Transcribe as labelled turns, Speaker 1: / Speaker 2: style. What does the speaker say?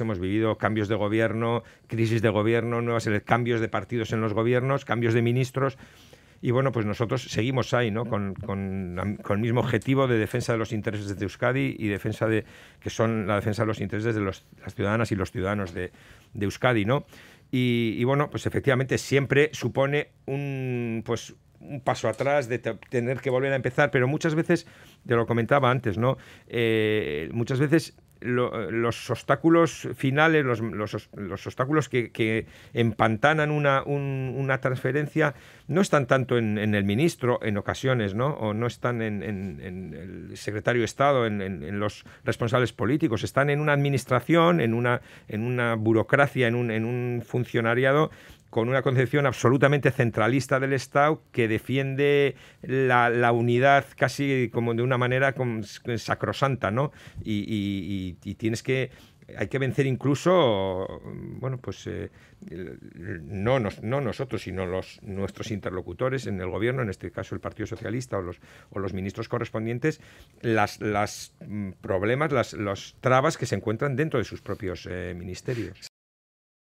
Speaker 1: Hemos vivido cambios de gobierno, crisis de gobierno, nuevas cambios de partidos en los gobiernos, cambios de ministros. Y bueno, pues nosotros seguimos ahí, ¿no? Con, el mismo objetivo de defensa de los intereses de Euskadi y defensa de, que son la defensa de los intereses de las ciudadanas y los ciudadanos de, Euskadi, ¿no? Y, bueno, pues efectivamente siempre supone un, pues, un paso atrás de tener que volver a empezar, pero muchas veces, te lo comentaba antes, ¿no? Eh, muchas veces los obstáculos finales, los, los, obstáculos que, empantanan una, una, transferencia, no están tanto en, el ministro en ocasiones, ¿no? O no están en, el secretario de Estado, en, los responsables políticos, están en una administración, en una, en una burocracia, en en un funcionariado con una concepción absolutamente centralista del Estado que defiende la, unidad casi como de una manera sacrosanta, ¿no? Y, tienes que hay que vencer incluso, bueno, pues eh, no, no, nosotros, sino los, nuestros interlocutores en el gobierno, en este caso el Partido Socialista o los, o los ministros correspondientes, las, las mm, problemas, las los trabas que se encuentran dentro de sus propios eh, ministerios.